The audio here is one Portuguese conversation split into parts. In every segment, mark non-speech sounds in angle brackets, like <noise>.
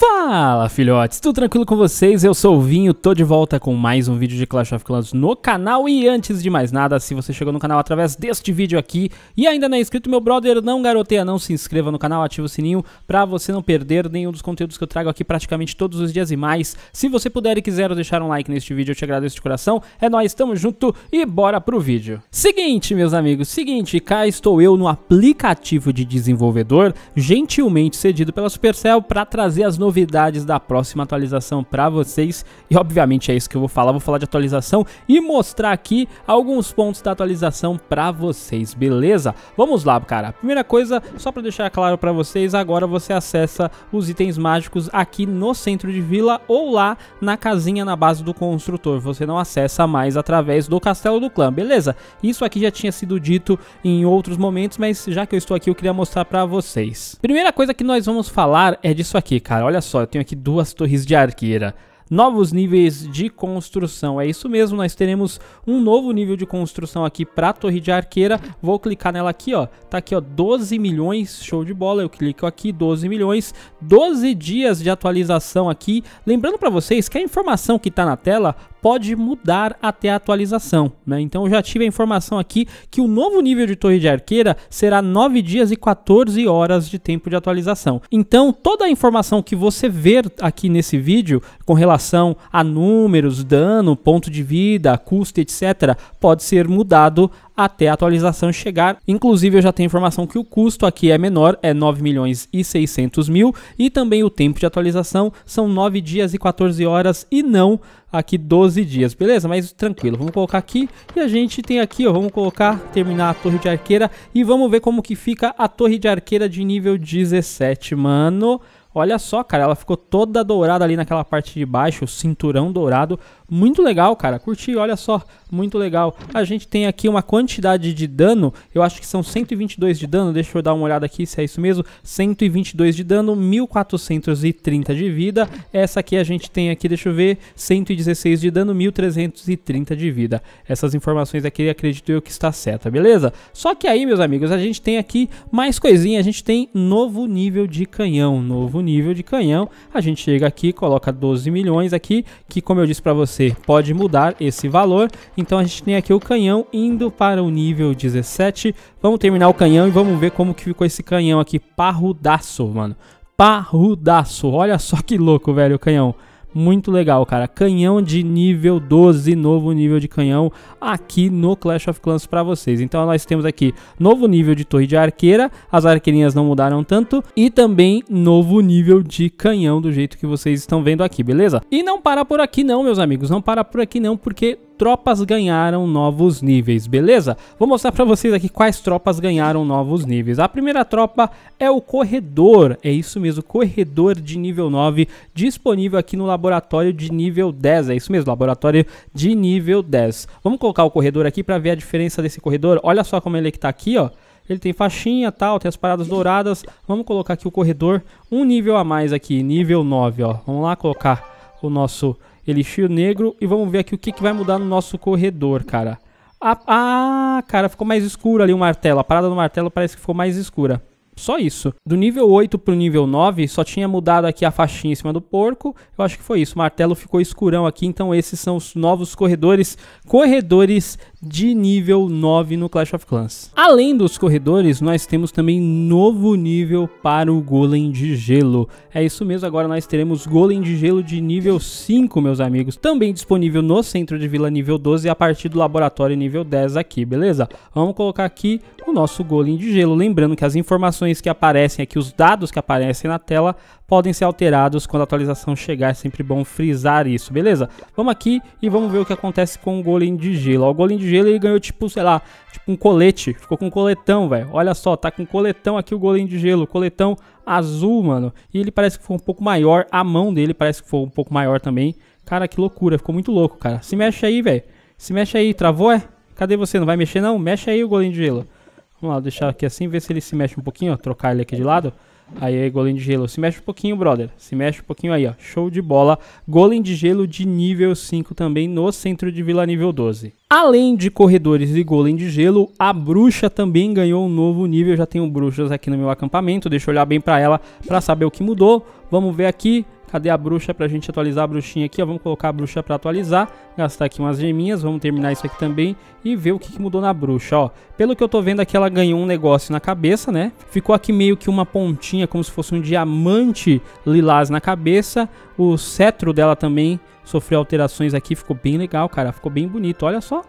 Fala filhotes, tudo tranquilo com vocês? Eu sou o Vinho, tô de volta com mais um vídeo de Clash of Clans no canal E antes de mais nada, se você chegou no canal através deste vídeo aqui e ainda não é inscrito, meu brother, não garoteia, não se inscreva no canal, ativa o sininho pra você não perder nenhum dos conteúdos que eu trago aqui praticamente todos os dias e mais. Se você puder e quiser deixar um like neste vídeo, eu te agradeço de coração, é nóis, tamo junto e bora pro vídeo. Seguinte meus amigos, seguinte, cá estou eu no aplicativo de desenvolvedor, gentilmente cedido pela Supercell pra trazer as novidades novidades da próxima atualização para vocês. E obviamente é isso que eu vou falar, vou falar de atualização e mostrar aqui alguns pontos da atualização para vocês, beleza? Vamos lá, cara. Primeira coisa, só para deixar claro para vocês, agora você acessa os itens mágicos aqui no centro de vila ou lá na casinha na base do construtor. Você não acessa mais através do castelo do clã, beleza? Isso aqui já tinha sido dito em outros momentos, mas já que eu estou aqui, eu queria mostrar para vocês. Primeira coisa que nós vamos falar é disso aqui, cara. Olha olha só, eu tenho aqui duas torres de arqueira novos níveis de construção. É isso mesmo, nós teremos um novo nível de construção aqui para a torre de arqueira. Vou clicar nela aqui, ó. Tá aqui, ó, 12 milhões, show de bola. Eu clico aqui, 12 milhões, 12 dias de atualização aqui. Lembrando para vocês que a informação que tá na tela pode mudar até a atualização, né? Então eu já tive a informação aqui que o novo nível de torre de arqueira será 9 dias e 14 horas de tempo de atualização. Então toda a informação que você ver aqui nesse vídeo com relação relação a números, dano, ponto de vida, custo, etc., pode ser mudado até a atualização chegar. Inclusive, eu já tenho informação que o custo aqui é menor, é 9 milhões e 600 mil, e também o tempo de atualização são 9 dias e 14 horas, e não aqui 12 dias, beleza? Mas tranquilo, vamos colocar aqui, e a gente tem aqui, ó, vamos colocar, terminar a torre de arqueira, e vamos ver como que fica a torre de arqueira de nível 17, mano... Olha só, cara, ela ficou toda dourada ali naquela parte de baixo, o cinturão dourado. Muito legal, cara. Curti, olha só. Muito legal. A gente tem aqui uma quantidade de dano. Eu acho que são 122 de dano. Deixa eu dar uma olhada aqui se é isso mesmo. 122 de dano, 1430 de vida. Essa aqui a gente tem aqui, deixa eu ver, 116 de dano, 1330 de vida. Essas informações aqui acredito eu que está certa, beleza? Só que aí, meus amigos, a gente tem aqui mais coisinha. A gente tem novo nível de canhão. Novo nível de canhão. A gente chega aqui, coloca 12 milhões aqui, que como eu disse para vocês, você pode mudar esse valor. Então a gente tem aqui o canhão indo para o nível 17. Vamos terminar o canhão e vamos ver como que ficou esse canhão aqui parrudaço, mano. Parrudaço, olha só que louco, velho, o canhão muito legal, cara. Canhão de nível 12, novo nível de canhão aqui no Clash of Clans para vocês. Então nós temos aqui novo nível de torre de arqueira, as arqueirinhas não mudaram tanto, e também novo nível de canhão do jeito que vocês estão vendo aqui, beleza? E não para por aqui não, meus amigos, não para por aqui não, porque tropas ganharam novos níveis, beleza? Vou mostrar para vocês aqui quais tropas ganharam novos níveis. A primeira tropa é o corredor, é isso mesmo, corredor de nível 9, disponível aqui no laboratório de nível 10, é isso mesmo, laboratório de nível 10. Vamos colocar o corredor aqui para ver a diferença desse corredor, olha só como ele é que tá aqui, ó. Ele tem faixinha tal, tem as paradas douradas. Vamos colocar aqui o corredor, um nível a mais aqui, nível 9, ó. Vamos lá colocar o nosso Elixir negro. E vamos ver aqui o que, que vai mudar no nosso corredor, cara. Ah, ah, cara, ficou mais escuro ali o martelo. A parada do martelo parece que ficou mais escura. Só isso. Do nível 8 pro nível 9, só tinha mudado aqui a faixinha em cima do porco. Eu acho que foi isso. O martelo ficou escurão aqui, então esses são os novos corredores. Corredores de nível 9 no Clash of Clans. Além dos corredores, nós temos também novo nível para o Golem de Gelo. É isso mesmo, agora nós teremos Golem de Gelo de nível 5, meus amigos. Também disponível no centro de vila nível 12 a partir do laboratório nível 10 aqui, beleza? Vamos colocar aqui o nosso Golem de Gelo. Lembrando que as informações que aparecem aqui, os dados que aparecem na tela, podem ser alterados quando a atualização chegar. É sempre bom frisar isso, beleza? Vamos aqui e vamos ver o que acontece com o Golem de Gelo. O Golem de gelo e ganhou, tipo, sei lá, tipo um colete. Ficou com um coletão, velho. Olha só, tá com um coletão aqui o goleiro de gelo. Coletão azul, mano. E ele parece que foi um pouco maior. A mão dele parece que foi um pouco maior também. Cara, que loucura. Ficou muito louco, cara. Se mexe aí, velho. Se mexe aí. Travou, é? Cadê você? Não vai mexer, não? Mexe aí o goleiro de gelo. Vamos lá, deixar aqui assim, ver se ele se mexe um pouquinho, ó. Trocar ele aqui de lado. Aí, golem de gelo. Se mexe um pouquinho, brother. Se mexe um pouquinho aí, ó. Show de bola. Golem de gelo de nível 5 também no centro de vila nível 12. Além de corredores e golem de gelo, a bruxa também ganhou um novo nível. Eu já tenho bruxas aqui no meu acampamento. Deixa eu olhar bem para ela para saber o que mudou. Vamos ver aqui. Cadê a bruxa pra gente atualizar a bruxinha aqui? Ó, vamos colocar a bruxa pra atualizar. Gastar aqui umas geminhas. Vamos terminar isso aqui também. E ver o que, que mudou na bruxa, ó. Pelo que eu tô vendo aqui, ela ganhou um negócio na cabeça, né? Ficou aqui meio que uma pontinha, como se fosse um diamante lilás na cabeça. O cetro dela também sofreu alterações aqui. Ficou bem legal, cara. Ficou bem bonito. Olha só.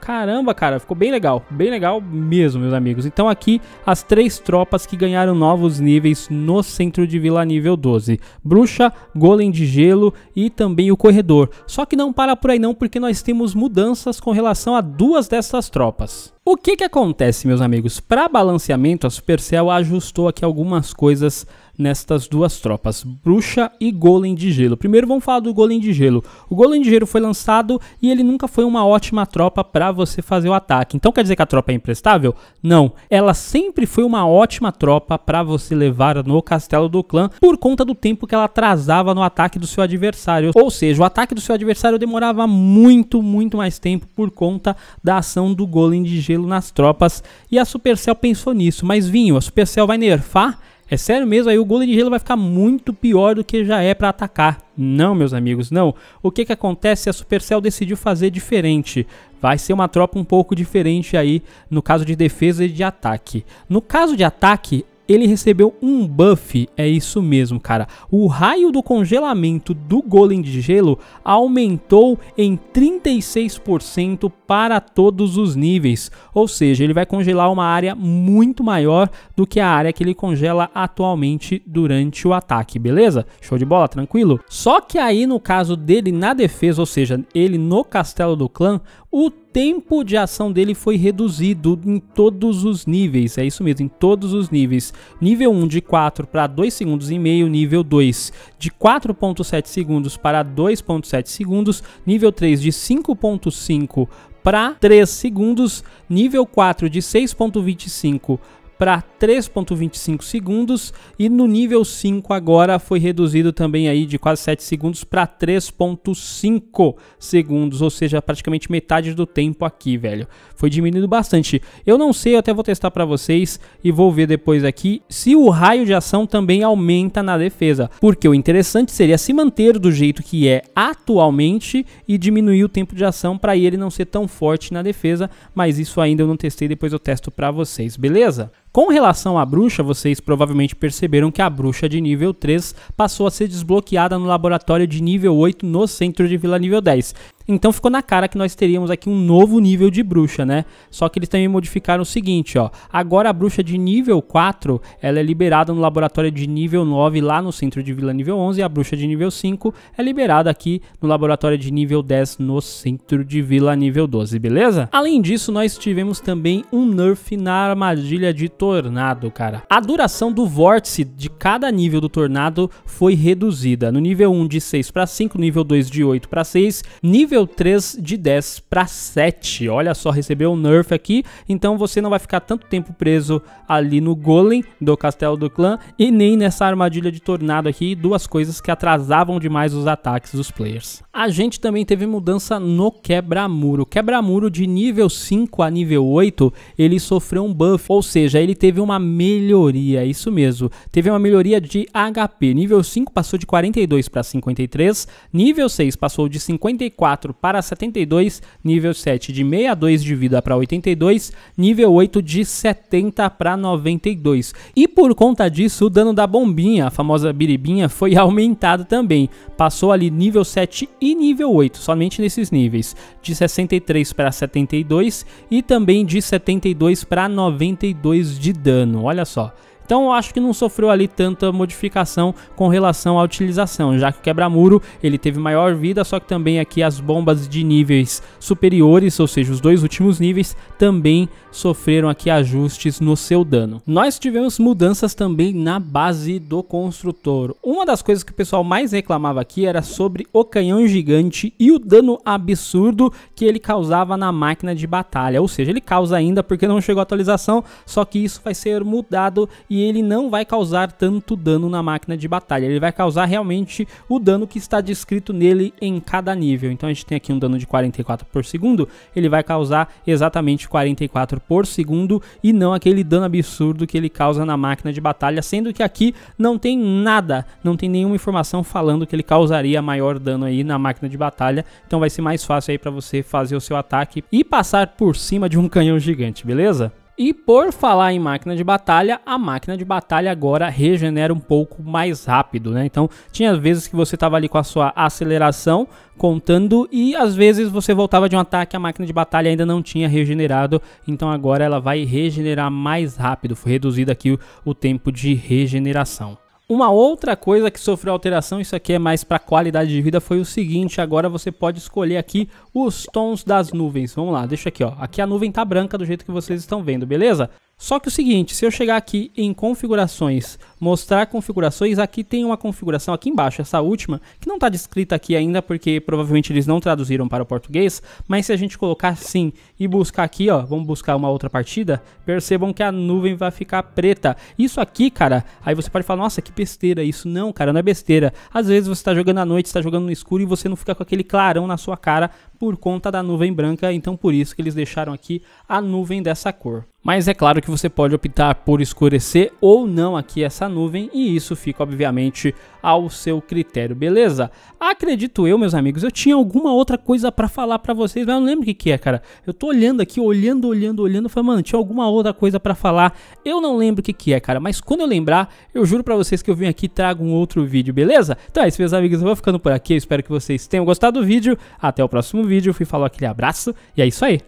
Caramba, cara, ficou bem legal, bem legal mesmo, meus amigos. Então aqui as três tropas que ganharam novos níveis no centro de vila nível 12. Bruxa, Golem de Gelo e também o Corredor. Só que não para por aí não, porque nós temos mudanças com relação a duas dessas tropas. O que que acontece, meus amigos? Para balanceamento, a Supercell ajustou aqui algumas coisas nestas duas tropas, Bruxa e Golem de Gelo. Primeiro vamos falar do Golem de Gelo. O Golem de Gelo foi lançado e ele nunca foi uma ótima tropa para você fazer o ataque. Então quer dizer que a tropa é imprestável? Não, ela sempre foi uma ótima tropa para você levar no castelo do clã por conta do tempo que ela atrasava no ataque do seu adversário. Ou seja, o ataque do seu adversário demorava muito, muito mais tempo por conta da ação do Golem de Gelo nas tropas. E a Supercell pensou nisso, mas vinho, a Supercell vai nerfar é sério mesmo? Aí o golem de gelo vai ficar muito pior do que já é para atacar. Não, meus amigos, não. O que que acontece se a Supercell decidiu fazer diferente? Vai ser uma tropa um pouco diferente aí no caso de defesa e de ataque. No caso de ataque, ele recebeu um buff, é isso mesmo, cara. O raio do congelamento do Golem de Gelo aumentou em 36% para todos os níveis, ou seja, ele vai congelar uma área muito maior do que a área que ele congela atualmente durante o ataque, beleza? Show de bola, tranquilo? Só que aí no caso dele na defesa, ou seja, ele no castelo do clã, o tempo de ação dele foi reduzido em todos os níveis, é isso mesmo, em todos os níveis. Nível 1 de 4 para 2 segundos e meio, nível 2 de 4.7 segundos para 2.7 segundos, nível 3 de 5.5 para 3 segundos, nível 4 de 6.25 para 3.25 segundos e no nível 5 agora foi reduzido também aí de quase 7 segundos para 3.5 segundos, ou seja, praticamente metade do tempo aqui, velho. Foi diminuído bastante. Eu não sei, eu até vou testar para vocês e vou ver depois aqui se o raio de ação também aumenta na defesa, porque o interessante seria se manter do jeito que é atualmente e diminuir o tempo de ação para ele não ser tão forte na defesa, mas isso ainda eu não testei, depois eu testo para vocês, beleza? Com relação à bruxa, vocês provavelmente perceberam que a bruxa de nível 3 passou a ser desbloqueada no laboratório de nível 8 no centro de Vila Nível 10. Então ficou na cara que nós teríamos aqui um novo nível de bruxa, né? Só que eles também modificaram o seguinte, ó. Agora a bruxa de nível 4, ela é liberada no laboratório de nível 9 lá no centro de Vila Nível 11 e a bruxa de nível 5 é liberada aqui no laboratório de nível 10 no centro de Vila Nível 12, beleza? Além disso, nós tivemos também um nerf na armadilha de tornado, cara. A duração do vórtice de cada nível do tornado foi reduzida. No nível 1 de 6 para 5, nível 2 de 8 para 6, nível nível 3 de 10 para 7. Olha só, recebeu um nerf aqui, então você não vai ficar tanto tempo preso ali no golem do castelo do clã e nem nessa armadilha de tornado aqui, duas coisas que atrasavam demais os ataques dos players. A gente também teve mudança no quebra-muro. Quebra-muro de nível 5 a nível 8, ele sofreu um buff, ou seja, ele teve uma melhoria, isso mesmo. Teve uma melhoria de HP. Nível 5 passou de 42 para 53, nível 6 passou de 54 4 para 72, nível 7 de 62 de vida para 82, nível 8 de 70 para 92. E por conta disso, o dano da bombinha, a famosa biribinha, foi <laughs> aumentado também. Passou ali nível 7 e nível 8, somente nesses níveis, de 63 para 72 e também de 72 para 92 de dano. Olha só. Então eu acho que não sofreu ali tanta modificação com relação à utilização, já que o quebra-muro ele teve maior vida, só que também aqui as bombas de níveis superiores, ou seja, os dois últimos níveis, também sofreram aqui ajustes no seu dano. Nós tivemos mudanças também na base do construtor. Uma das coisas que o pessoal mais reclamava aqui era sobre o canhão gigante e o dano absurdo que ele causava na máquina de batalha. Ou seja, ele causa ainda porque não chegou a atualização, só que isso vai ser mudado e ele não vai causar tanto dano na máquina de batalha. Ele vai causar realmente o dano que está descrito nele em cada nível. Então a gente tem aqui um dano de 44 por segundo, ele vai causar exatamente 44 por segundo e não aquele dano absurdo que ele causa na máquina de batalha, sendo que aqui não tem nada, não tem nenhuma informação falando que ele causaria maior dano aí na máquina de batalha, então vai ser mais fácil aí para você fazer o seu ataque e passar por cima de um canhão gigante, beleza? E por falar em máquina de batalha, a máquina de batalha agora regenera um pouco mais rápido, né? Então, tinha vezes que você estava ali com a sua aceleração contando e às vezes você voltava de um ataque, e a máquina de batalha ainda não tinha regenerado, então agora ela vai regenerar mais rápido, foi reduzido aqui o tempo de regeneração. Uma outra coisa que sofreu alteração, isso aqui é mais para qualidade de vida, foi o seguinte, agora você pode escolher aqui os tons das nuvens. Vamos lá, deixa aqui, ó. Aqui a nuvem tá branca do jeito que vocês estão vendo, beleza? Só que o seguinte, se eu chegar aqui em configurações, mostrar configurações, aqui tem uma configuração aqui embaixo, essa última, que não está descrita aqui ainda porque provavelmente eles não traduziram para o português, mas se a gente colocar sim e buscar aqui, ó, vamos buscar uma outra partida, percebam que a nuvem vai ficar preta. Isso aqui, cara, aí você pode falar, nossa, que besteira isso. Não, cara, não é besteira. Às vezes você está jogando à noite, está jogando no escuro e você não fica com aquele clarão na sua cara por conta da nuvem branca, então por isso que eles deixaram aqui a nuvem dessa cor. Mas é claro que você pode optar por escurecer ou não aqui essa nuvem e isso fica obviamente ao seu critério, beleza? Acredito eu, meus amigos, eu tinha alguma outra coisa para falar para vocês, mas eu não lembro o que, que é, cara. Eu tô olhando aqui, olhando, olhando, olhando, falando, mano, tinha alguma outra coisa para falar. Eu não lembro o que, que é, cara, mas quando eu lembrar, eu juro para vocês que eu vim aqui e trago um outro vídeo, beleza? Então é isso, meus amigos, eu vou ficando por aqui, eu espero que vocês tenham gostado do vídeo. Até o próximo vídeo, fui falou aquele abraço e é isso aí.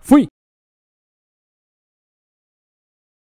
Fui!